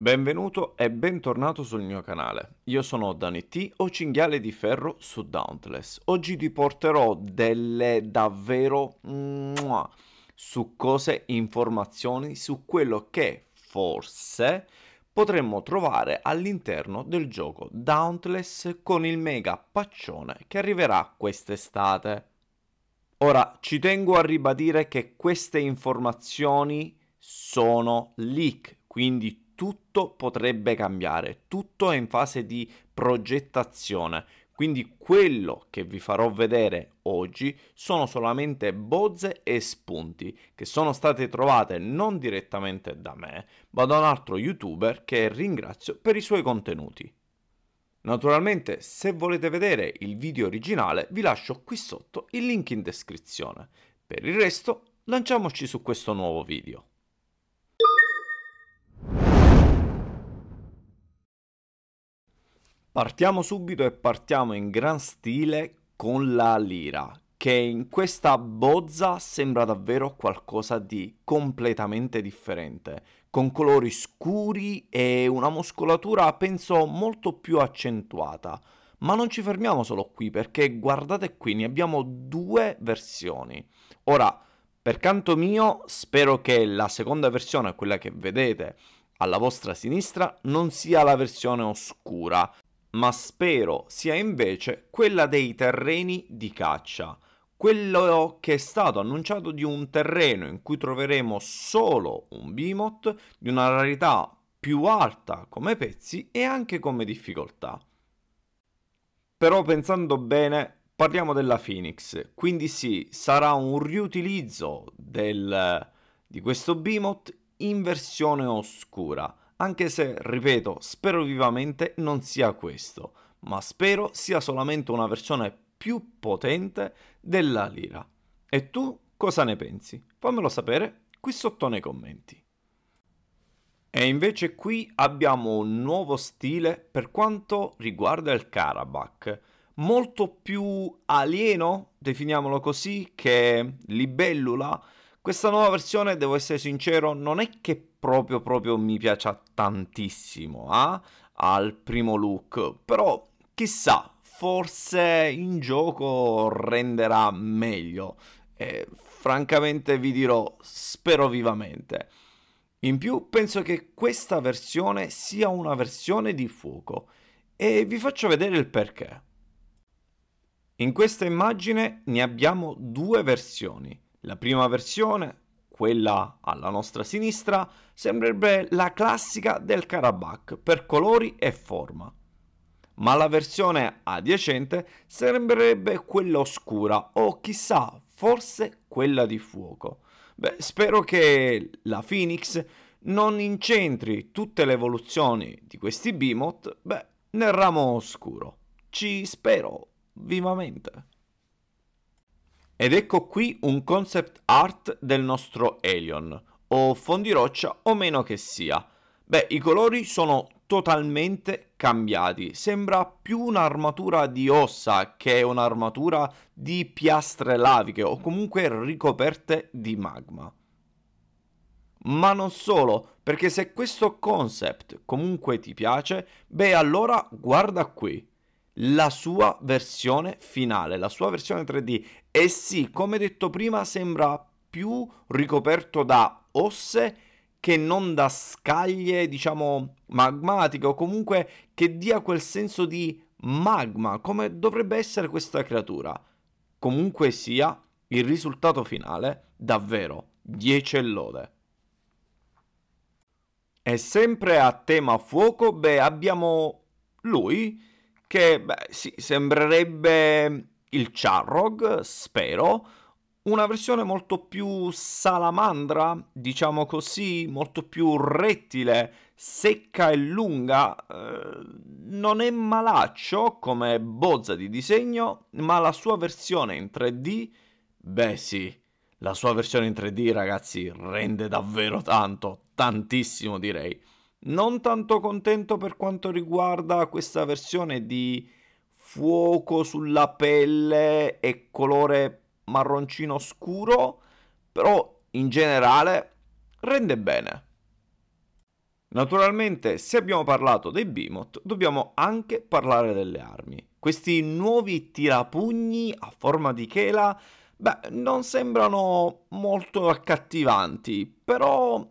Benvenuto e bentornato sul mio canale. Io sono Danny T o Cinghiale di Ferro su Dauntless. Oggi ti porterò delle davvero mua, succose informazioni su quello che forse potremmo trovare all'interno del gioco Dauntless con il mega paccione che arriverà quest'estate. Ora ci tengo a ribadire che queste informazioni sono leak, quindi tutto potrebbe cambiare, tutto è in fase di progettazione, quindi quello che vi farò vedere oggi sono solamente bozze e spunti che sono state trovate non direttamente da me, ma da un altro youtuber che ringrazio per i suoi contenuti. Naturalmente, se volete vedere il video originale, vi lascio qui sotto il link in descrizione. Per il resto, lanciamoci su questo nuovo video. Partiamo subito e partiamo in gran stile con la lira, che in questa bozza sembra davvero qualcosa di completamente differente, con colori scuri e una muscolatura penso molto più accentuata. Ma non ci fermiamo solo qui perché guardate qui, ne abbiamo due versioni. Ora, per canto mio, spero che la seconda versione, quella che vedete alla vostra sinistra, non sia la versione oscura, ma spero sia invece quella dei terreni di caccia, quello che è stato annunciato di un terreno in cui troveremo solo un bimot di una rarità più alta come pezzi e anche come difficoltà. Però pensando bene, parliamo della Phoenix, quindi sì, sarà un riutilizzo del, di questo bimot in versione oscura, anche se, ripeto, spero vivamente non sia questo, ma spero sia solamente una versione più potente della lira. E tu cosa ne pensi? Fammelo sapere qui sotto nei commenti. E invece qui abbiamo un nuovo stile per quanto riguarda il Karabakh, molto più alieno, definiamolo così, che libellula, questa nuova versione, devo essere sincero, non è che proprio proprio mi piaccia tantissimo eh? al primo look, però chissà, forse in gioco renderà meglio. E, francamente vi dirò, spero vivamente. In più penso che questa versione sia una versione di fuoco e vi faccio vedere il perché. In questa immagine ne abbiamo due versioni. La prima versione, quella alla nostra sinistra, sembrerebbe la classica del Karabakh per colori e forma, ma la versione adiacente sembrerebbe quella oscura o chissà, forse quella di fuoco. Beh, spero che la Phoenix non incentri tutte le evoluzioni di questi Beamot, beh, nel ramo oscuro. Ci spero vivamente. Ed ecco qui un concept art del nostro Alien, o fondiroccia o meno che sia. Beh, i colori sono totalmente cambiati, sembra più un'armatura di ossa che un'armatura di piastre laviche o comunque ricoperte di magma. Ma non solo, perché se questo concept comunque ti piace, beh allora guarda qui la sua versione finale, la sua versione 3D e sì, come detto prima, sembra più ricoperto da osse che non da scaglie, diciamo, magmatiche o comunque che dia quel senso di magma, come dovrebbe essere questa creatura. Comunque sia, il risultato finale, davvero, 10 lode. E sempre a tema fuoco, beh, abbiamo lui, che beh, sì, sembrerebbe il Charrog, spero, una versione molto più salamandra, diciamo così, molto più rettile, secca e lunga, eh, non è malaccio come bozza di disegno, ma la sua versione in 3D, beh sì, la sua versione in 3D ragazzi rende davvero tanto, tantissimo direi. Non tanto contento per quanto riguarda questa versione di fuoco sulla pelle e colore marroncino scuro, però in generale rende bene. Naturalmente, se abbiamo parlato dei Bimot, dobbiamo anche parlare delle armi. Questi nuovi tirapugni a forma di chela, beh, non sembrano molto accattivanti, però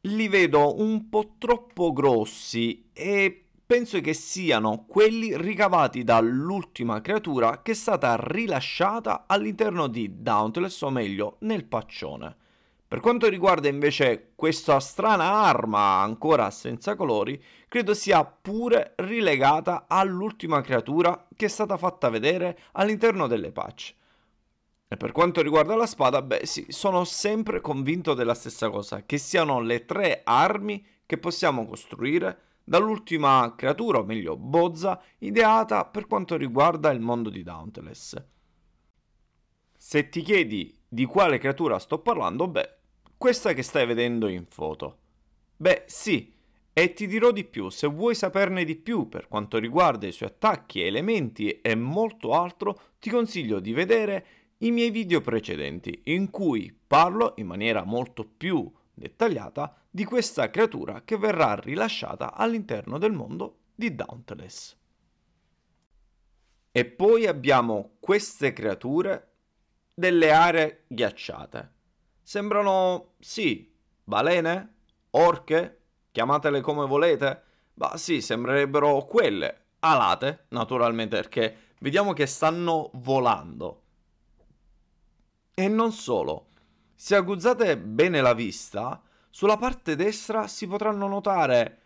li vedo un po' troppo grossi e penso che siano quelli ricavati dall'ultima creatura che è stata rilasciata all'interno di Dauntless, o meglio, nel paccione. Per quanto riguarda invece questa strana arma ancora senza colori, credo sia pure rilegata all'ultima creatura che è stata fatta vedere all'interno delle patch. E per quanto riguarda la spada, beh sì, sono sempre convinto della stessa cosa, che siano le tre armi che possiamo costruire dall'ultima creatura, o meglio bozza, ideata per quanto riguarda il mondo di Dauntless. Se ti chiedi di quale creatura sto parlando, beh, questa che stai vedendo in foto. Beh, sì, e ti dirò di più, se vuoi saperne di più per quanto riguarda i suoi attacchi, elementi e molto altro, ti consiglio di vedere i miei video precedenti in cui parlo in maniera molto più dettagliata di questa creatura che verrà rilasciata all'interno del mondo di Dauntless. E poi abbiamo queste creature delle aree ghiacciate. Sembrano, sì, balene, orche, chiamatele come volete, ma sì, sembrerebbero quelle, alate, naturalmente, perché vediamo che stanno volando. E non solo, se aguzzate bene la vista, sulla parte destra si potranno notare,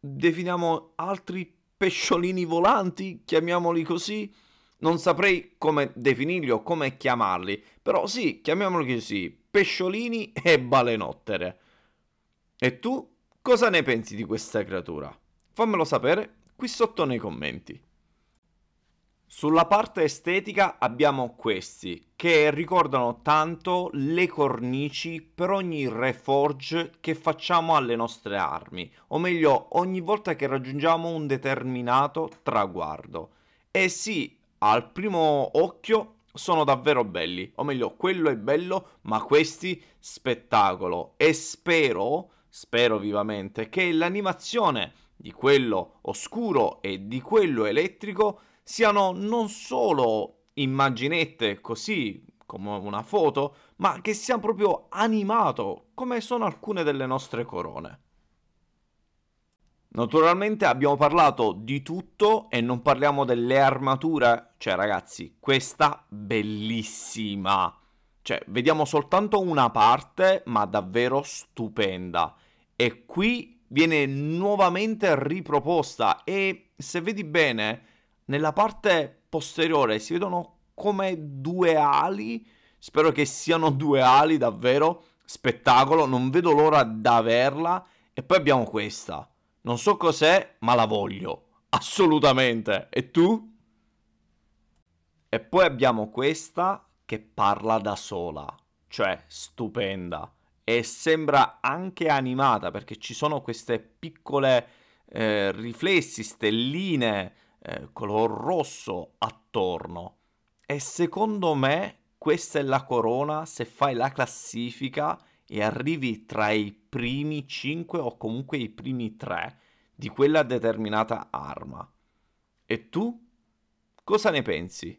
definiamo altri pesciolini volanti, chiamiamoli così, non saprei come definirli o come chiamarli, però sì, chiamiamoli così, pesciolini e balenottere. E tu cosa ne pensi di questa creatura? Fammelo sapere qui sotto nei commenti. Sulla parte estetica abbiamo questi, che ricordano tanto le cornici per ogni reforge che facciamo alle nostre armi, o meglio ogni volta che raggiungiamo un determinato traguardo. E sì, al primo occhio sono davvero belli, o meglio quello è bello, ma questi spettacolo. E spero, spero vivamente, che l'animazione di quello oscuro e di quello elettrico siano non solo immaginette così come una foto, ma che sia proprio animato come sono alcune delle nostre corone. Naturalmente abbiamo parlato di tutto e non parliamo delle armature, cioè ragazzi, questa bellissima. Cioè, vediamo soltanto una parte, ma davvero stupenda. E qui viene nuovamente riproposta e se vedi bene nella parte posteriore si vedono come due ali, spero che siano due ali davvero, spettacolo, non vedo l'ora di averla. E poi abbiamo questa, non so cos'è, ma la voglio, assolutamente. E tu? E poi abbiamo questa che parla da sola, cioè stupenda. E sembra anche animata perché ci sono queste piccole eh, riflessi, stelline, eh, color rosso attorno. E secondo me questa è la corona se fai la classifica e arrivi tra i primi 5 o comunque i primi 3 di quella determinata arma. E tu cosa ne pensi?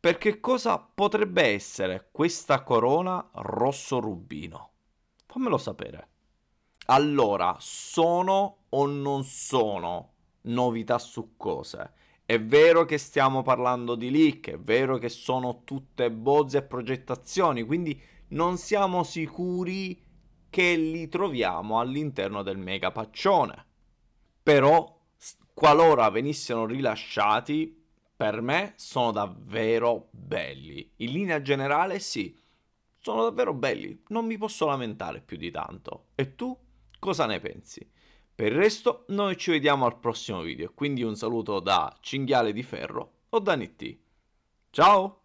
Perché cosa potrebbe essere questa corona rosso rubino? Fammelo sapere. Allora, sono o non sono novità succose. È vero che stiamo parlando di leak, è vero che sono tutte bozze e progettazioni, quindi non siamo sicuri che li troviamo all'interno del mega paccione. Però, qualora venissero rilasciati, per me sono davvero belli. In linea generale sì, sono davvero belli, non mi posso lamentare più di tanto. E tu cosa ne pensi? Per il resto noi ci vediamo al prossimo video, quindi un saluto da Cinghiale di Ferro o da Nitti. Ciao!